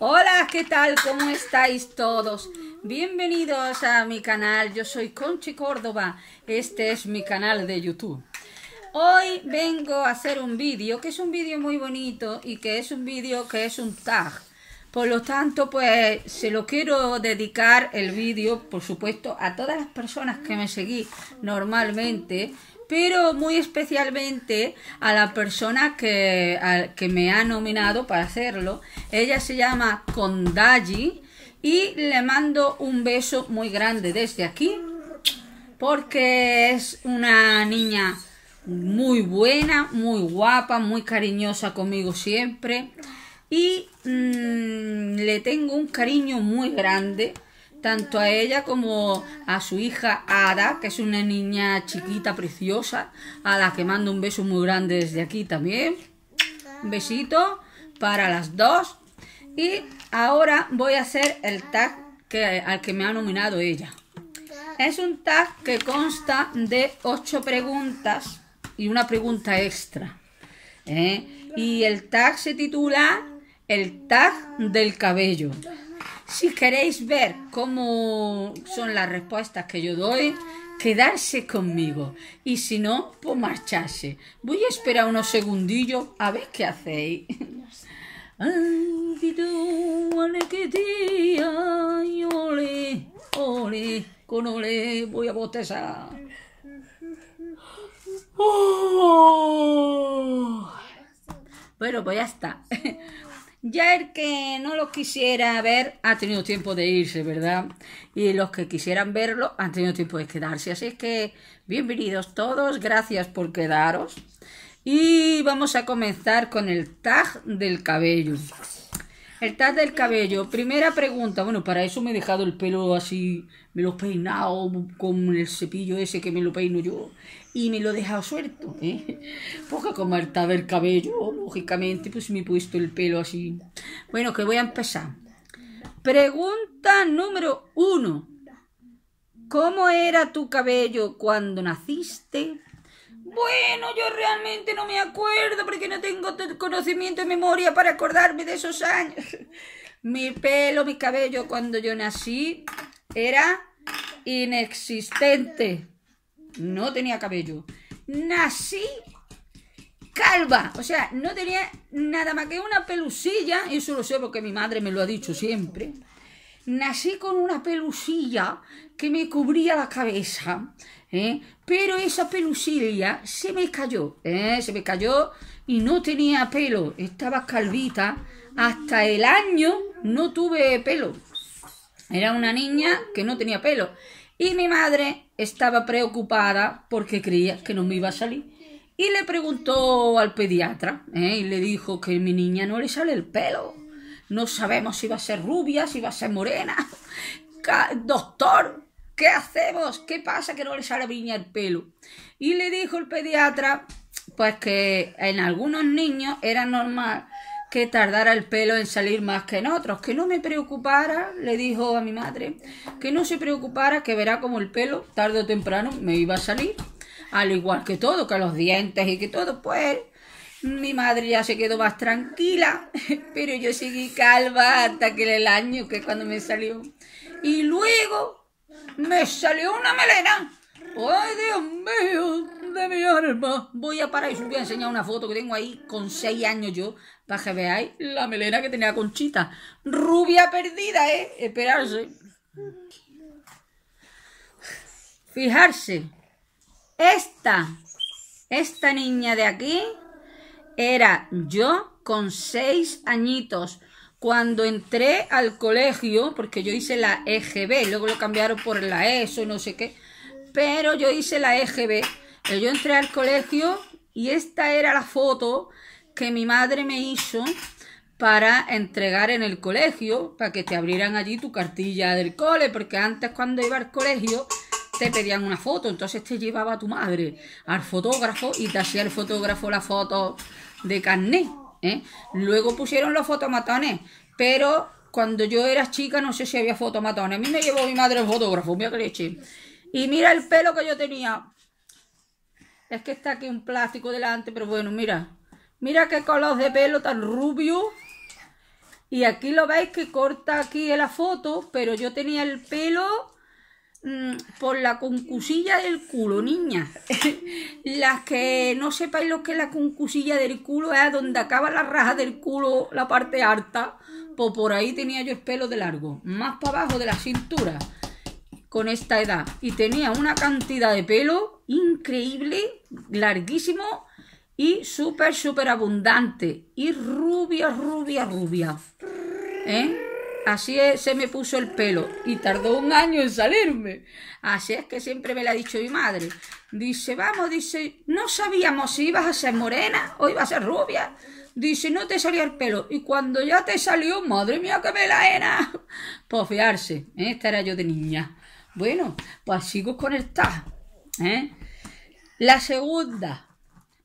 Hola, ¿qué tal? ¿Cómo estáis todos? Bienvenidos a mi canal, yo soy Conchi Córdoba, este es mi canal de YouTube. Hoy vengo a hacer un vídeo, que es un vídeo muy bonito y que es un vídeo que es un tag. Por lo tanto, pues se lo quiero dedicar el vídeo, por supuesto, a todas las personas que me seguí normalmente, pero muy especialmente a la persona que, me ha nominado para hacerlo. Ella se llama Kondaji y le mando un beso muy grande desde aquí porque es una niña muy buena, muy guapa, muy cariñosa conmigo siempre y mm, le tengo un cariño muy grande tanto a ella como a su hija Ada, que es una niña chiquita preciosa, a la que mando un beso muy grande desde aquí también. Un besito para las dos. Y ahora voy a hacer el tag que, al que me ha nominado ella. Es un tag que consta de ocho preguntas y una pregunta extra. ¿eh? Y el tag se titula El tag del cabello. Si queréis ver cómo son las respuestas que yo doy, quedarse conmigo. Y si no, pues marcharse. Voy a esperar unos segundillos a ver qué hacéis. ole, con ole, voy a ¡Oh! Bueno, pues ya está. Ya el que no lo quisiera ver ha tenido tiempo de irse, ¿verdad? Y los que quisieran verlo han tenido tiempo de quedarse. Así es que bienvenidos todos, gracias por quedaros. Y vamos a comenzar con el tag del cabello. El tag del cabello. Primera pregunta. Bueno, para eso me he dejado el pelo así. Me lo he peinado con el cepillo ese que me lo peino yo y me lo he dejado suelto, ¿eh? Porque como el cabello, lógicamente, pues me he puesto el pelo así. Bueno, que voy a empezar. Pregunta número uno. ¿Cómo era tu cabello cuando naciste? Bueno, yo realmente no me acuerdo porque no tengo conocimiento y memoria para acordarme de esos años. Mi pelo, mi cabello cuando yo nací era inexistente no tenía cabello. Nací calva. O sea, no tenía nada más que una pelusilla. Eso lo sé porque mi madre me lo ha dicho siempre. Nací con una pelusilla que me cubría la cabeza. ¿eh? Pero esa pelusilla se me cayó. ¿eh? Se me cayó y no tenía pelo. Estaba calvita. Hasta el año no tuve pelo. Era una niña que no tenía pelo. Y mi madre estaba preocupada porque creía que no me iba a salir. Y le preguntó al pediatra ¿eh? y le dijo que mi niña no le sale el pelo. No sabemos si va a ser rubia, si va a ser morena. Doctor, ¿qué hacemos? ¿Qué pasa que no le sale a niña el pelo? Y le dijo el pediatra, pues que en algunos niños era normal que tardara el pelo en salir más que en otros, que no me preocupara, le dijo a mi madre, que no se preocupara, que verá como el pelo tarde o temprano me iba a salir, al igual que todo, que los dientes y que todo, pues mi madre ya se quedó más tranquila, pero yo seguí calva hasta que el año que cuando me salió. Y luego me salió una melena. ¡Ay, Dios mío! de mi alma. Voy a parar y os voy a enseñar una foto que tengo ahí con 6 años yo, para que veáis la melena que tenía Conchita. Rubia perdida, ¿eh? Esperarse. Fijarse. Esta, esta niña de aquí, era yo con 6 añitos cuando entré al colegio, porque yo hice la EGB, luego lo cambiaron por la ESO, no sé qué, pero yo hice la EGB yo entré al colegio y esta era la foto que mi madre me hizo para entregar en el colegio, para que te abrieran allí tu cartilla del cole, porque antes cuando iba al colegio te pedían una foto, entonces te llevaba tu madre al fotógrafo y te hacía el fotógrafo la foto de carnet. ¿eh? Luego pusieron los fotomatones, pero cuando yo era chica no sé si había fotomatones. A mí me llevó mi madre el fotógrafo, mira que Y mira el pelo que yo tenía, es que está aquí un plástico delante, pero bueno, mira. Mira qué color de pelo tan rubio. Y aquí lo veis que corta aquí en la foto, pero yo tenía el pelo mm, por la concusilla del culo, niña. Las que no sepáis lo que es la concusilla del culo, es donde acaba la raja del culo, la parte alta. Pues por ahí tenía yo el pelo de largo, más para abajo de la cintura, con esta edad. Y tenía una cantidad de pelo increíble, larguísimo y súper, súper abundante. Y rubia, rubia, rubia. ¿Eh? Así se me puso el pelo y tardó un año en salirme. Así es que siempre me la ha dicho mi madre. Dice, vamos, dice, no sabíamos si ibas a ser morena o ibas a ser rubia. Dice, no te salió el pelo. Y cuando ya te salió, madre mía, que me la era. Pues fiarse, ¿eh? esta era yo de niña. Bueno, pues sigo con el ¿Eh? La segunda,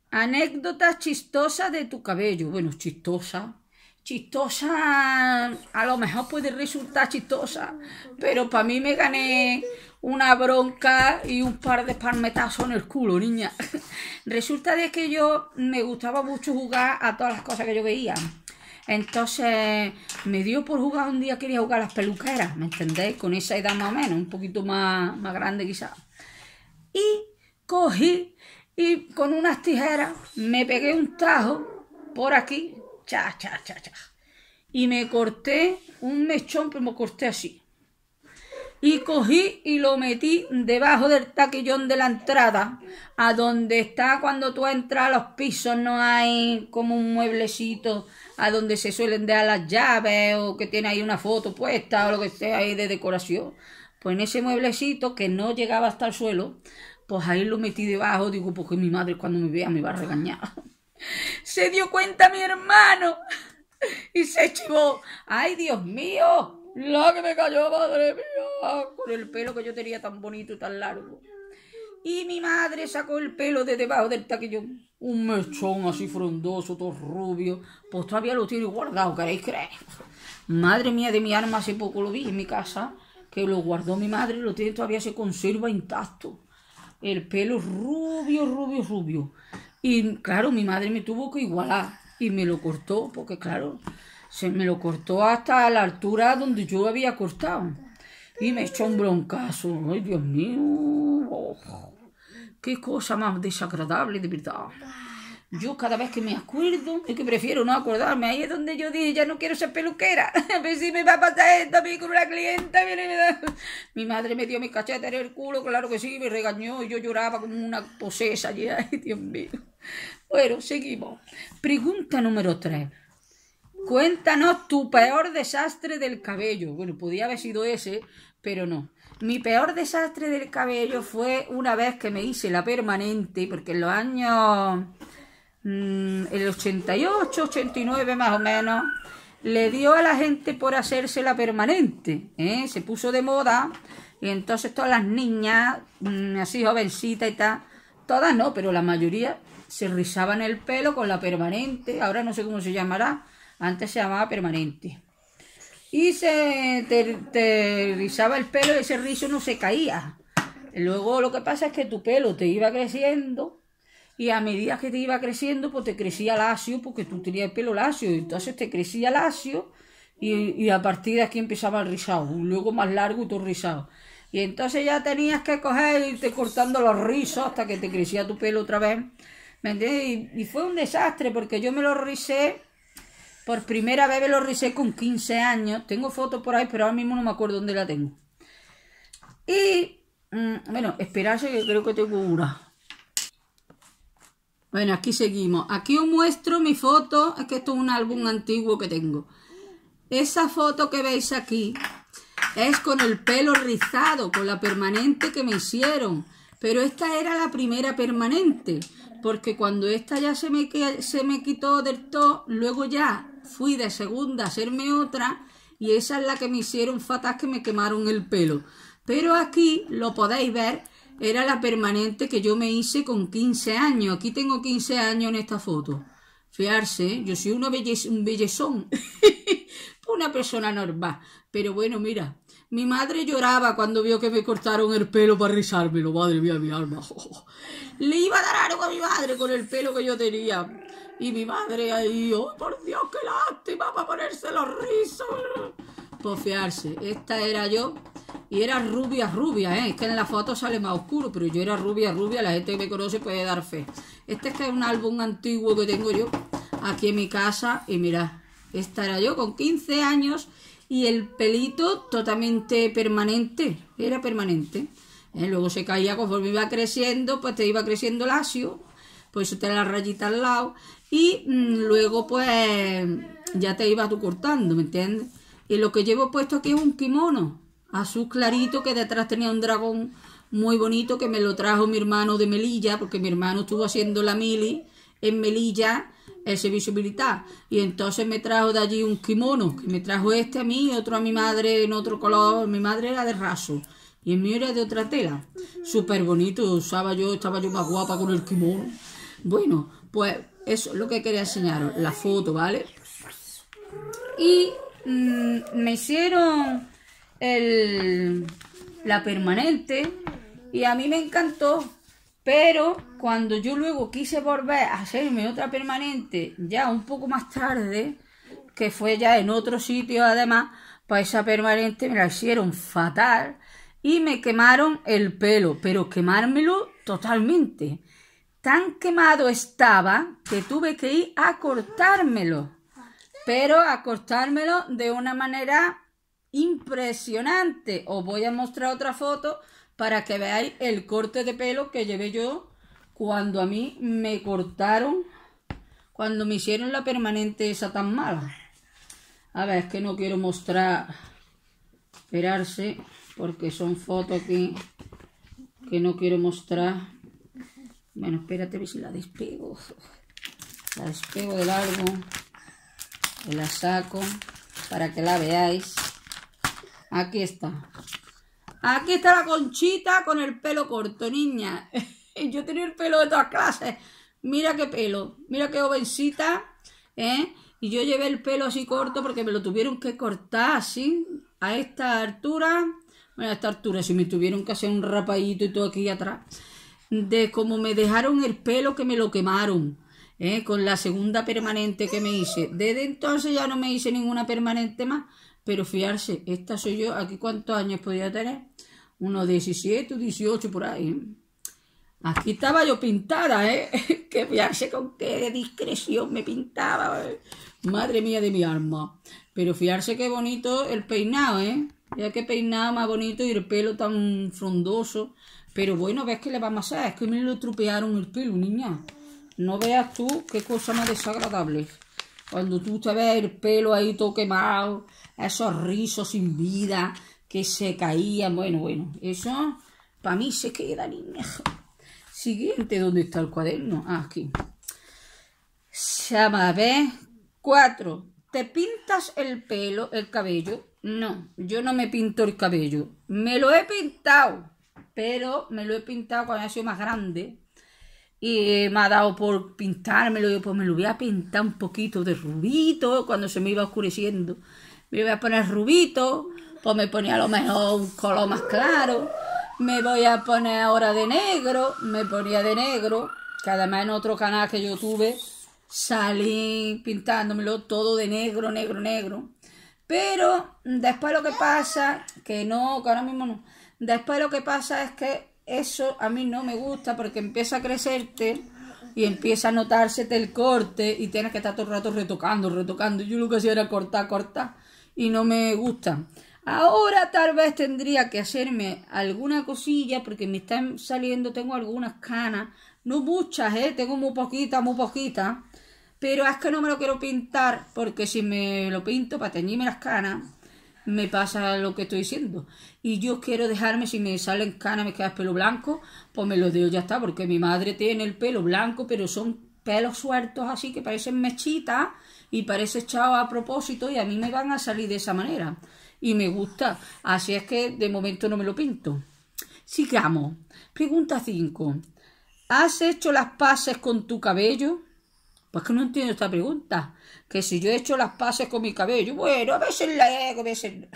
anécdota chistosa de tu cabello. Bueno, chistosa. Chistosa, a lo mejor puede resultar chistosa, pero para mí me gané una bronca y un par de palmetazos en el culo, niña. Resulta de que yo me gustaba mucho jugar a todas las cosas que yo veía. Entonces me dio por jugar un día, quería jugar a las peluqueras, ¿me entendéis? Con esa edad más o menos, un poquito más, más grande quizás y cogí y con unas tijeras me pegué un tajo por aquí, cha, cha, cha, cha. Y me corté un mechón, pero pues me corté así. Y cogí y lo metí debajo del taquillón de la entrada, a donde está cuando tú entras a los pisos, no hay como un mueblecito a donde se suelen dar las llaves o que tiene ahí una foto puesta o lo que sea ahí de decoración. Pues en ese mueblecito que no llegaba hasta el suelo, pues ahí lo metí debajo, digo, porque mi madre cuando me vea me va a regañar. se dio cuenta mi hermano y se chivó. ¡Ay, Dios mío! La que me cayó, madre mía, con el pelo que yo tenía tan bonito y tan largo. Y mi madre sacó el pelo de debajo del taquillón. Un mechón así frondoso, todo rubio. Pues todavía lo tiene guardado, ¿queréis creer? Madre mía de mi arma hace poco lo vi en mi casa que lo guardó mi madre, lo tiene todavía, se conserva intacto. El pelo rubio, rubio, rubio. Y claro, mi madre me tuvo que igualar y me lo cortó, porque claro, se me lo cortó hasta la altura donde yo había cortado. Y me echó un broncazo. Ay, Dios mío. Oh, qué cosa más desagradable, de verdad. Yo cada vez que me acuerdo, es que prefiero no acordarme. Ahí es donde yo dije, ya no quiero ser peluquera. A ver si me va a pasar esto a mí con una clienta. Mi madre me dio mi cacheta en el culo, claro que sí, me regañó. Y Yo lloraba como una posesa. allí. ay, Dios mío. Bueno, seguimos. Pregunta número 3. Cuéntanos tu peor desastre del cabello. Bueno, podía haber sido ese, pero no. Mi peor desastre del cabello fue una vez que me hice la permanente, porque en los años Mm, el 88, 89 más o menos, le dio a la gente por hacerse la permanente. ¿eh? Se puso de moda y entonces todas las niñas, mm, así jovencitas y tal, todas no, pero la mayoría se rizaban el pelo con la permanente, ahora no sé cómo se llamará, antes se llamaba permanente. Y se te rizaba el pelo y ese rizo no se caía. Luego lo que pasa es que tu pelo te iba creciendo y a medida que te iba creciendo, pues te crecía lacio, porque tú tenías el pelo lacio, entonces te crecía lacio, y, y a partir de aquí empezaba el rizado, luego más largo y todo rizado. Y entonces ya tenías que coger y irte cortando los rizos hasta que te crecía tu pelo otra vez. ¿Me entiendes? Y, fue un desastre, porque yo me lo rizé por primera vez me lo rizé con 15 años. Tengo fotos por ahí, pero ahora mismo no me acuerdo dónde la tengo. Y, mm, bueno, esperarse que creo que tengo una bueno, aquí seguimos. Aquí os muestro mi foto. Es que esto es un álbum antiguo que tengo. Esa foto que veis aquí es con el pelo rizado, con la permanente que me hicieron. Pero esta era la primera permanente, porque cuando esta ya se me, se me quitó del todo, luego ya fui de segunda a hacerme otra y esa es la que me hicieron fatal que me quemaron el pelo. Pero aquí lo podéis ver era la permanente que yo me hice con 15 años. Aquí tengo 15 años en esta foto. Fiarse, yo soy un bellezón, una persona normal. Pero bueno, mira, mi madre lloraba cuando vio que me cortaron el pelo para rizármelo. Madre mía, mi alma. Le iba a dar algo a mi madre con el pelo que yo tenía. Y mi madre ahí, oh, por Dios, qué lástima para ponerse los rizos. Por pues fiarse, esta era yo y era rubia, rubia, ¿eh? Es que en la foto sale más oscuro, pero yo era rubia, rubia. La gente que me conoce puede dar fe. Este es que es un álbum antiguo que tengo yo aquí en mi casa. Y mira esta era yo con 15 años y el pelito totalmente permanente. Era permanente. ¿eh? Luego se caía conforme iba creciendo, pues te iba creciendo el lacio. Pues eso te la rayita al lado. Y mm, luego, pues ya te iba tú cortando, ¿me entiendes? Y lo que llevo puesto aquí es un kimono azul clarito que detrás tenía un dragón muy bonito que me lo trajo mi hermano de Melilla, porque mi hermano estuvo haciendo la mili en Melilla, ese servicio Y entonces me trajo de allí un kimono, que me trajo este a mí y otro a mi madre en otro color. Mi madre era de raso y el mío era de otra tela. Súper bonito, usaba yo, estaba yo más guapa con el kimono. Bueno, pues eso es lo que quería enseñaros, la foto, ¿vale? Y mm, me hicieron la permanente y a mí me encantó. Pero cuando yo luego quise volver a hacerme otra permanente, ya un poco más tarde, que fue ya en otro sitio además, para pues esa permanente me la hicieron fatal y me quemaron el pelo, pero quemármelo totalmente. Tan quemado estaba que tuve que ir a cortármelo, pero a cortármelo de una manera impresionante. Os voy a mostrar otra foto para que veáis el corte de pelo que llevé yo cuando a mí me cortaron, cuando me hicieron la permanente esa tan mala. A ver, es que no quiero mostrar, esperarse, porque son fotos que, que no quiero mostrar. Bueno, espérate a ver si la despego. La despego de largo, la saco para que la veáis. Aquí está. Aquí está la conchita con el pelo corto, niña. Yo tenía el pelo de todas clases. Mira qué pelo, mira qué jovencita, ¿eh? Y yo llevé el pelo así corto porque me lo tuvieron que cortar así, a esta altura. Bueno, a esta altura, si me tuvieron que hacer un rapadito y todo aquí atrás. De cómo me dejaron el pelo que me lo quemaron, ¿eh? Con la segunda permanente que me hice. Desde entonces ya no me hice ninguna permanente más pero fiarse, esta soy yo, aquí cuántos años podía tener, unos 17, 18 por ahí. Aquí estaba yo pintada, ¿eh? que fiarse con qué discreción me pintaba. ¿eh? Madre mía de mi alma. Pero fiarse qué bonito el peinado, ¿eh? Ya qué peinado más bonito y el pelo tan frondoso. Pero bueno, ves que le va a hacer Es que me lo trupearon el pelo, niña. No veas tú qué cosa más desagradable. Cuando tú te ves el pelo ahí todo quemado, esos rizos sin vida que se caían, bueno, bueno, eso para mí se queda, niña. Siguiente, ¿dónde está el cuaderno? Ah, aquí. Se llama, Cuatro. ¿Te pintas el pelo, el cabello? No, yo no me pinto el cabello. Me lo he pintado, pero me lo he pintado cuando ha sido más grande, y me ha dado por pintármelo. Yo pues me lo voy a pintar un poquito de rubito cuando se me iba oscureciendo. Me voy a poner rubito, pues me ponía a lo mejor un color más claro. Me voy a poner ahora de negro, me ponía de negro, que además en otro canal que yo tuve salí pintándomelo todo de negro, negro, negro. Pero después lo que pasa, que no, que ahora mismo no, después lo que pasa es que eso a mí no me gusta porque empieza a crecerte y empieza a notársete el corte y tienes que estar todo el rato retocando, retocando. Yo lo que hacía era cortar, cortar y no me gusta. Ahora tal vez tendría que hacerme alguna cosilla porque me están saliendo, tengo algunas canas, no muchas, ¿eh? tengo muy poquita muy poquita pero es que no me lo quiero pintar porque si me lo pinto para teñirme las canas, me pasa lo que estoy diciendo. Y yo quiero dejarme, si me salen canas, me queda pelo blanco, pues me lo dejo ya está, porque mi madre tiene el pelo blanco, pero son pelos sueltos así que parecen mechitas y parece echado a propósito y a mí me van a salir de esa manera. Y me gusta. Así es que de momento no me lo pinto. Sigamos. Pregunta 5. ¿Has hecho las paces con tu cabello? Pues que no entiendo esta pregunta. Que si yo he hecho las pases con mi cabello, bueno, a veces la hago, a veces.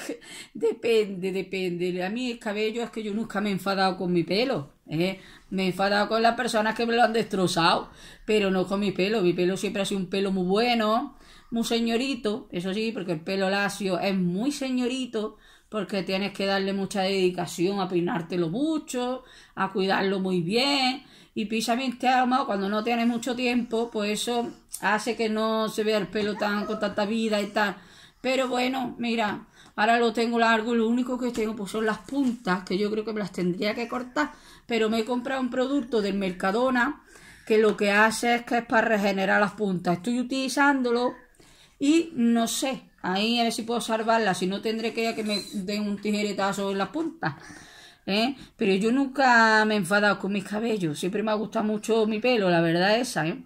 Depende, depende. A mí el cabello es que yo nunca me he enfadado con mi pelo. ¿eh? Me he enfadado con las personas que me lo han destrozado, pero no con mi pelo. Mi pelo siempre ha sido un pelo muy bueno, muy señorito, eso sí, porque el pelo lacio es muy señorito porque tienes que darle mucha dedicación a peinártelo mucho, a cuidarlo muy bien y este armado cuando no tienes mucho tiempo, pues eso hace que no se vea el pelo tan con tanta vida y tal. Pero bueno, mira, ahora lo tengo largo y lo único que tengo pues son las puntas, que yo creo que me las tendría que cortar. Pero me he comprado un producto del Mercadona que lo que hace es que es para regenerar las puntas. Estoy utilizándolo y no sé, ahí a ver si puedo salvarla, si no tendré que ya que me den un tijeretazo en las puntas. ¿eh? Pero yo nunca me he enfadado con mis cabellos, siempre me ha gustado mucho mi pelo, la verdad esa, ¿eh?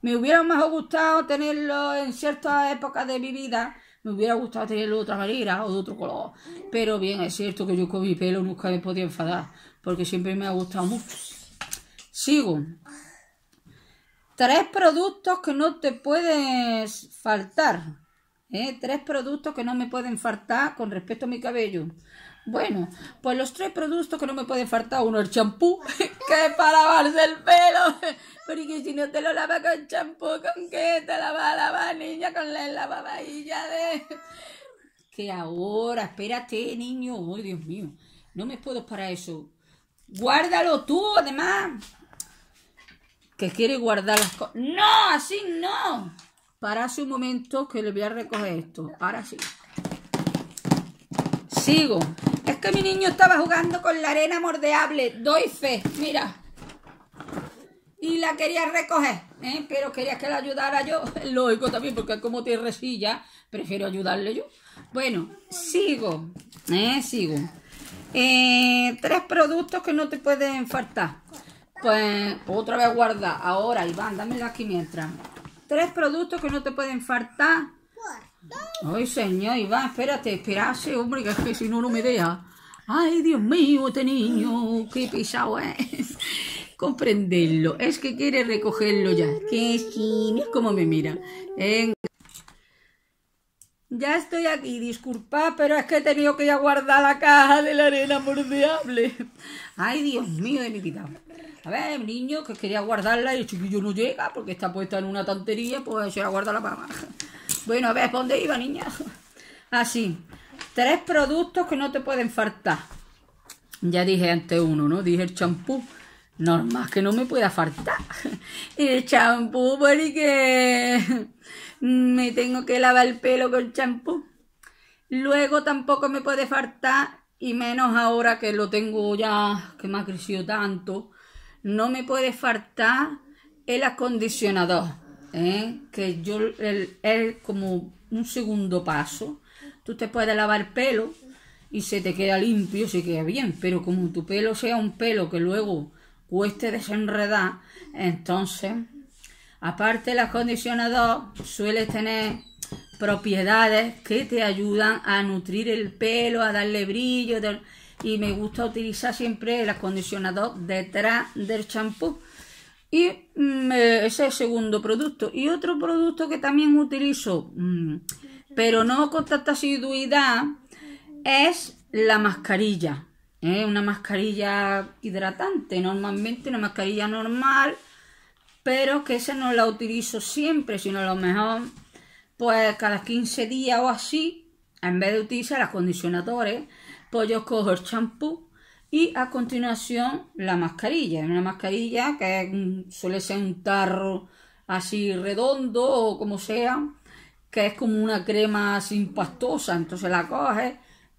Me hubiera más gustado tenerlo en ciertas épocas de mi vida, me hubiera gustado tenerlo de otra manera o de otro color. Pero bien, es cierto que yo con mi pelo nunca me podía enfadar, porque siempre me ha gustado mucho. Sigo. Tres productos que no te puedes faltar. ¿eh? Tres productos que no me pueden faltar con respecto a mi cabello. Bueno, pues los tres productos que no me pueden faltar, uno el champú, que es para lavarse el pelo, porque si no te lo lava con champú, ¿con qué te la va a lavar, niña? Con la lavavajilla de... Que ahora, espérate, niño, oh, Dios mío, no me puedo para eso. Guárdalo tú, además. Que quiere guardar las cosas. ¡No! ¡Así no! Parase un momento que le voy a recoger esto. para sí. Sigo. Es que mi niño estaba jugando con la arena mordeable. Doy fe, mira. Y la quería recoger, ¿eh? pero quería que la ayudara yo. Lógico también, porque como tierrecilla, prefiero ayudarle yo. Bueno, sigo, ¿eh? sigo. Eh, tres productos que no te pueden faltar. Pues otra vez guarda. Ahora, Iván, dámela aquí mientras. Tres productos que no te pueden faltar Ay, señor, Iván, espérate, espérate, hombre, que es que si no, no me deja. Ay, Dios mío, este niño, qué pesado es. Comprenderlo, es que quiere recogerlo ya. Que chino, cómo me mira. Ya estoy aquí, disculpa, pero es que he tenido que ir a guardar la caja de la arena por mordeable. Ay, Dios mío, de mi vida. A ver, niño, que quería guardarla y el chiquillo no llega porque está puesta en una tantería, pues se la guarda la mamá. Bueno, a ver, dónde iba, niña? Así. Ah, Tres productos que no te pueden faltar. Ya dije antes uno, ¿no? Dije el champú. Normal que no me pueda faltar. y El champú, que me tengo que lavar el pelo con el champú. Luego tampoco me puede faltar, y menos ahora que lo tengo ya, que me ha crecido tanto, no me puede faltar el acondicionador ¿eh? que yo, es como un segundo paso. Tú te puedes lavar pelo y se te queda limpio, se queda bien, pero como tu pelo sea un pelo que luego cueste desenredar, entonces, aparte el acondicionador, Suele tener propiedades que te ayudan a nutrir el pelo, a darle brillo. Y me gusta utilizar siempre el acondicionador detrás del champú y mm, es eh, ese segundo producto. Y otro producto que también utilizo, mm, pero no con tanta asiduidad, es la mascarilla. ¿eh? Una mascarilla hidratante, normalmente una mascarilla normal, pero que esa no la utilizo siempre, sino a lo mejor pues cada 15 días o así, en vez de utilizar acondicionadores, pues yo cojo el champú y a continuación la mascarilla, una mascarilla que mm, suele ser un tarro así redondo o como sea, que es como una crema así pastosa, entonces la coges,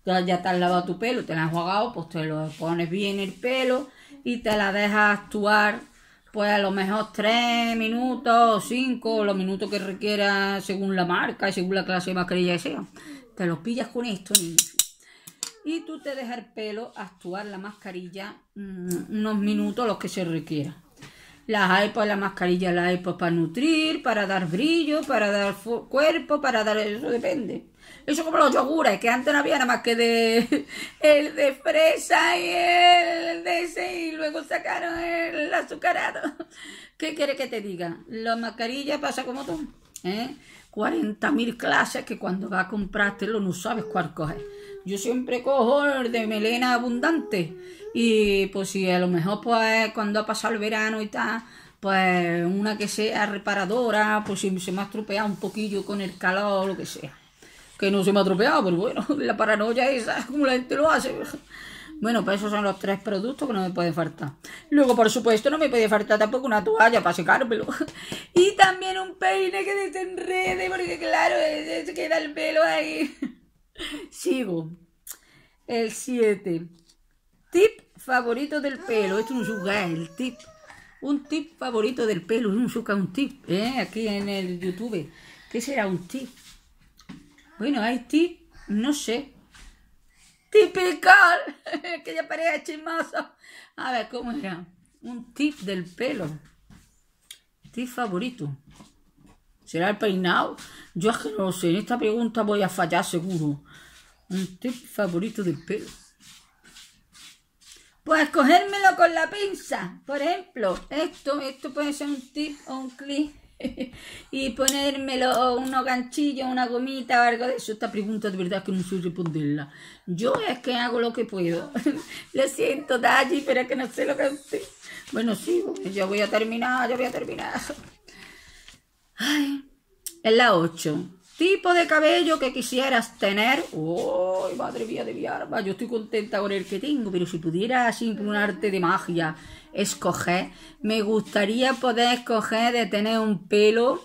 ya te has lavado tu pelo, te la has jugado, pues te lo pones bien el pelo y te la dejas actuar pues a lo mejor 3 minutos, 5, los minutos que requiera según la marca y según la clase de mascarilla que sea. Te lo pillas con esto, y y tú te dejas el pelo actuar la mascarilla mm, unos minutos, los que se requiera. Las hay pues la mascarilla, las hay pues para nutrir, para dar brillo, para dar cuerpo, para dar... Eso depende. Eso como los yogures, que antes no había nada más que de... El de fresa y el de ese, y luego sacaron el azucarado. ¿Qué quiere que te diga? La mascarilla pasa como tú. ¿eh? 40.000 clases que cuando vas a comprártelo no sabes cuál coger yo siempre cojo de melena abundante. Y pues si a lo mejor pues cuando ha pasado el verano y tal, pues una que sea reparadora, pues si se me ha estropeado un poquillo con el calor o lo que sea. Que no se me ha estropeado, pero bueno, la paranoia esa, como la gente lo hace. Bueno, pues esos son los tres productos que no me puede faltar. Luego, por supuesto, no me puede faltar tampoco una toalla para secármelo. Y también un peine que desenrede, porque claro, se queda el pelo ahí. Sigo. El 7. Tip favorito del pelo. es un sugar el tip. Un tip favorito del pelo. Un sugar un tip. ¿eh? Aquí en el YouTube. ¿Qué será un tip? Bueno, hay tip, no sé. Tipical. ya parece chismosa. A ver, ¿cómo era? Un tip del pelo. Tip favorito. ¿Será el peinado? Yo es que no sé. En esta pregunta voy a fallar seguro. Un tip favorito del pelo. Pues cogérmelo con la pinza, por ejemplo. Esto, esto puede ser un tip o un clip. y ponérmelo o unos ganchillos, una gomita o algo de eso. Esta pregunta de verdad que no sé responderla. Yo es que hago lo que puedo. lo siento, Dalli, pero es que no sé lo que usted. Bueno, sí, ya voy a terminar, ya voy a terminar. Ay, es la 8 tipo de cabello que quisieras tener. ¡Uy, madre mía de mi arma! Yo estoy contenta con el que tengo, pero si pudiera, así un arte de magia, escoger, me gustaría poder escoger de tener un pelo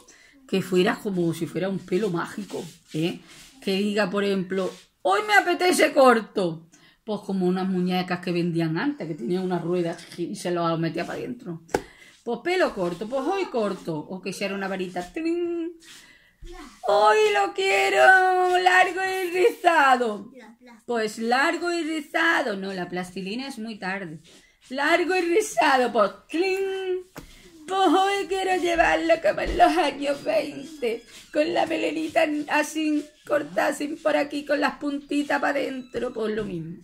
que fuera como si fuera un pelo mágico, ¿eh? Que diga, por ejemplo, hoy me apetece corto. Pues como unas muñecas que vendían antes, que tenían unas ruedas y se lo metía para adentro. Pues pelo corto, pues hoy corto. O que sea una varita. Hoy lo quiero largo y rizado. Pues largo y rizado. No, la plastilina es muy tarde. Largo y rizado. Pues, ¡cling! Pues hoy quiero llevarlo como en los años 20. Con la melenita así cortada, así por aquí, con las puntitas para adentro. Pues lo mismo.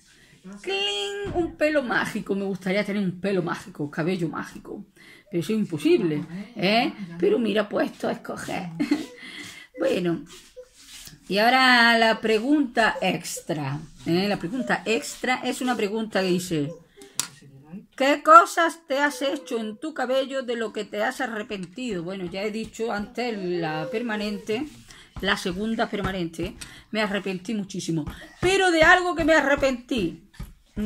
¡Cling! Un pelo mágico. Me gustaría tener un pelo mágico, cabello mágico. Pero es imposible. ¿eh? Pero mira, puesto a escoger. Bueno, y ahora la pregunta extra. ¿eh? La pregunta extra es una pregunta que dice, ¿qué cosas te has hecho en tu cabello de lo que te has arrepentido? Bueno, ya he dicho antes la permanente, la segunda permanente, me arrepentí muchísimo. Pero de algo que me arrepentí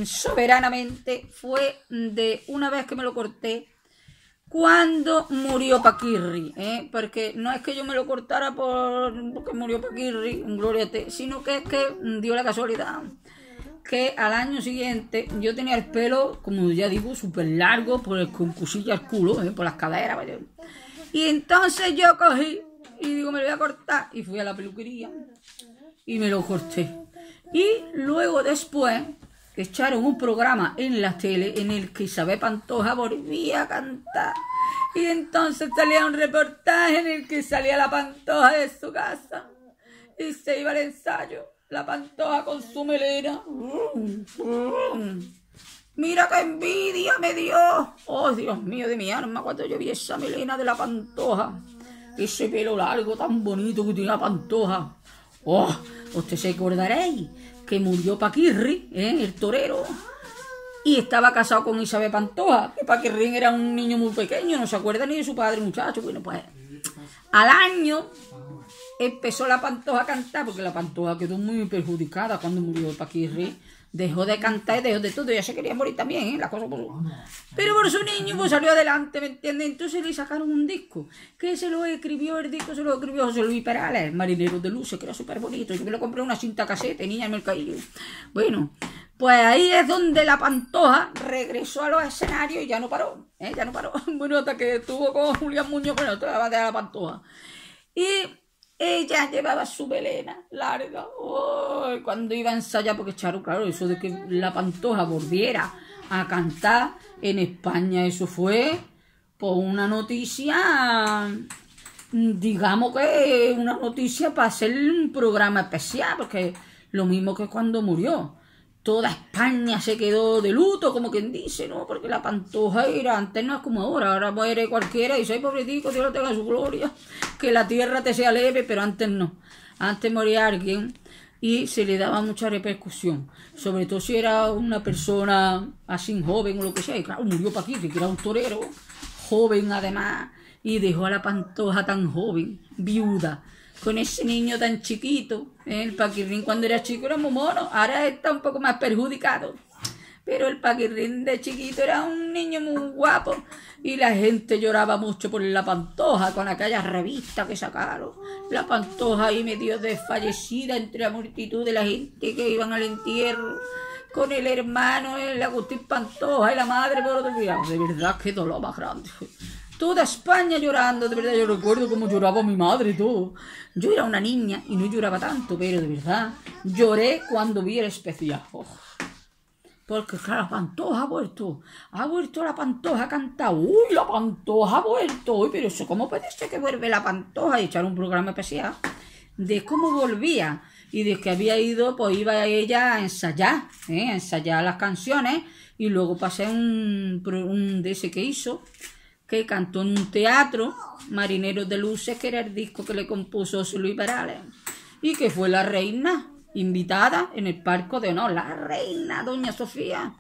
soberanamente fue de una vez que me lo corté cuando murió Paquirri, eh? porque no es que yo me lo cortara por porque murió Paquirri, un gloriate, sino que es que dio la casualidad que al año siguiente yo tenía el pelo, como ya digo, súper largo, por el, con al culo, eh, por las caderas. Y entonces yo cogí y digo, me lo voy a cortar. Y fui a la peluquería y me lo corté. Y luego después ...que echaron un programa en la tele en el que Isabel Pantoja volvía a cantar. Y entonces salía un reportaje en el que salía la Pantoja de su casa y se iba al ensayo. La Pantoja con su melena. Mira qué envidia me dio. Oh, Dios mío de mi alma, cuando yo vi esa melena de la Pantoja. Ese pelo largo tan bonito que tiene la Pantoja. Oh, ustedes se acordaréis que murió Paquirri, ¿eh? el torero, y estaba casado con Isabel Pantoja, que Paquirri era un niño muy pequeño, no se acuerda ni de su padre, muchacho. Bueno, pues al año empezó la Pantoja a cantar, porque la Pantoja quedó muy perjudicada cuando murió Paquirri dejó de cantar y dejó de todo. Ya se quería morir también, ¿eh? La cosa por Pero por su niño pues, salió adelante, ¿me entiendes? Entonces le sacaron un disco que se lo escribió, el disco se lo escribió José Luis Perales, el marinero de luces, que era súper bonito. Yo me lo compré una cinta casete, niña en el caído. Bueno, pues ahí es donde la Pantoja regresó a los escenarios y ya no paró, ¿eh? ya no paró. Bueno, hasta que estuvo con Julián Muñoz, bueno, otra la de la Pantoja. Y ella llevaba su melena larga. cuando iba a ensayar, porque Charo, claro, eso de que la pantoja volviera a cantar en España, eso fue por una noticia, digamos que una noticia para hacer un programa especial, porque lo mismo que cuando murió toda España se quedó de luto, como quien dice, ¿no? Porque la Pantoja era, antes no es como ahora, ahora muere cualquiera y soy pobrecito, Dios lo tenga su gloria, que la tierra te sea leve, pero antes no. Antes moría alguien y se le daba mucha repercusión, sobre todo si era una persona así joven o lo que sea, y claro, murió Paquito, que era un torero, joven además, y dejó a la pantoja tan joven, viuda con ese niño tan chiquito. El paquirrín cuando era chico era muy mono, ahora está un poco más perjudicado. Pero el paquirrín de chiquito era un niño muy guapo y la gente lloraba mucho por la pantoja con aquella revista que sacaron. La pantoja ahí medio desfallecida entre la multitud de la gente que iban al entierro con el hermano, el Agustín Pantoja y la madre por De verdad que lo más grande toda España llorando, de verdad, yo recuerdo cómo lloraba mi madre y todo. Yo era una niña y no lloraba tanto, pero de verdad, lloré cuando vi el especial. Oh. Porque claro, la Pantoja ha vuelto, ha vuelto la Pantoja ha cantado, uy, la Pantoja ha vuelto, uy, pero eso, ¿cómo puede ser que vuelve la Pantoja y echar un programa especial? de cómo volvía y de que había ido, pues iba ella a ensayar, ¿eh? a ensayar las canciones y luego pasé un, un de ese que hizo cantó en un teatro, Marineros de Luces, que era el disco que le compuso Luis Perales, y que fue la reina invitada en el Parco de Honor, la reina Doña Sofía.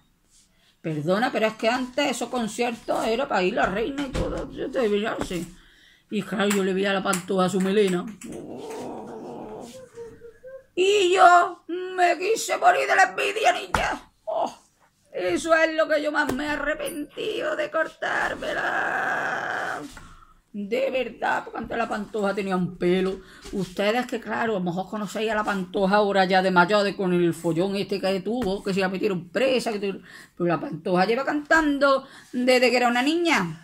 Perdona, pero es que antes esos conciertos era para ir la reina y todo, yo te Y claro, yo le vi a la pantoja a su melena. Y yo me quise morir de la envidia, niña. Oh. Eso es lo que yo más me he arrepentido de cortármela. De verdad, cuando la pantoja tenía un pelo. Ustedes que claro, a lo mejor conocéis a la pantoja ahora ya de mayor con el follón este que tuvo, que se la metieron presa, que pero la pantoja lleva cantando desde que era una niña.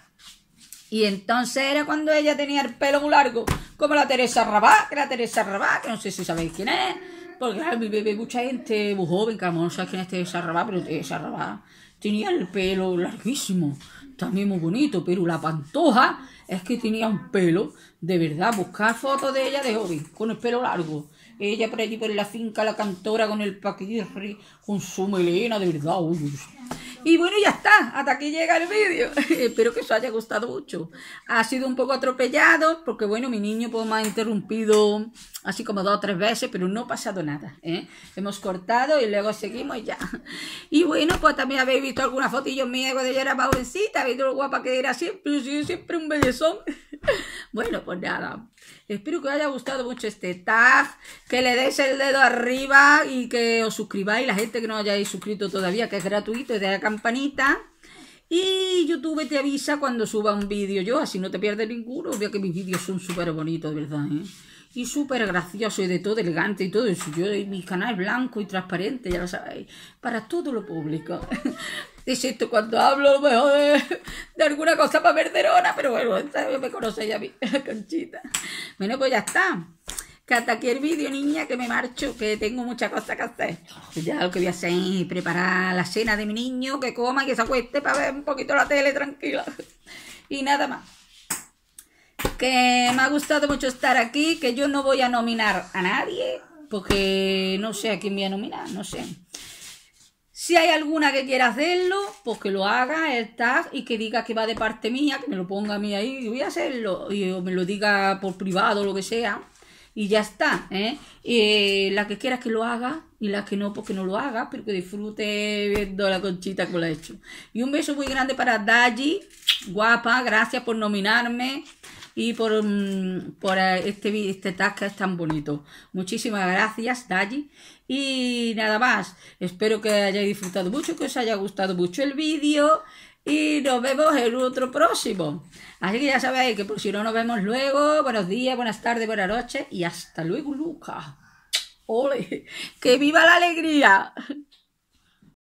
Y entonces era cuando ella tenía el pelo muy largo, como la Teresa Rabá, que la Teresa Rabá, que no sé si sabéis quién es porque hay mucha gente muy joven que no sabes quién es este Sarrabá, pero este eh, Sarrabá tenía el pelo larguísimo, también muy bonito, pero la pantoja es que tenía un pelo, de verdad, buscar fotos de ella de joven, con el pelo largo. Ella por allí por la finca, la cantora con el paquirri, con su melena, de verdad, uy, uy. Y bueno, ya está, hasta aquí llega el vídeo. Espero que os haya gustado mucho. Ha sido un poco atropellado, porque bueno, mi niño pues, me ha interrumpido así como dos o tres veces, pero no ha pasado nada. ¿eh? Hemos cortado y luego seguimos ya. Y bueno, pues también habéis visto algunas fotillos mías cuando ella era más jovencita, habéis lo guapa que era siempre, siempre un bellezón. bueno, pues nada. Espero que os haya gustado mucho este tag, que le deis el dedo arriba y que os suscribáis, la gente que no hayáis suscrito todavía, que es gratuito de la campanita. Y YouTube te avisa cuando suba un vídeo yo, así no te pierdes ninguno. Veo que mis vídeos son súper bonitos, de verdad, eh? Y súper gracioso y de todo elegante y todo eso. Yo, mi canal blanco y transparente, ya lo sabéis. Para todo lo público. esto cuando hablo eh, de, alguna cosa para perderona, pero bueno, me conocéis a mí, conchita. Bueno, pues ya está que hasta aquí el vídeo, niña, que me marcho, que tengo muchas cosas que hacer. Ya lo que voy a hacer es preparar la cena de mi niño, que coma, y que se acueste para ver un poquito la tele tranquila. Y nada más. Que me ha gustado mucho estar aquí, que yo no voy a nominar a nadie, porque no sé a quién voy a nominar, no sé. Si hay alguna que quiera hacerlo, pues que lo haga el tag y que diga que va de parte mía, que me lo ponga a mí ahí, y voy a hacerlo, y o me lo diga por privado, lo que sea y ya está. ¿eh? ¿eh? la que quiera que lo haga y la que no, porque pues no lo haga, pero que disfrute viendo la conchita que lo ha hecho. Y un beso muy grande para Daji, guapa, gracias por nominarme y por, mm, por eh, este, este tag es tan bonito. Muchísimas gracias, Daji. Y nada más, espero que hayáis disfrutado mucho, que os haya gustado mucho el vídeo y nos vemos el otro próximo. Así que ya sabéis que por si no nos vemos luego, buenos días, buenas tardes, buenas noches y hasta luego, Lucas. ¡Ole! ¡Que viva la alegría!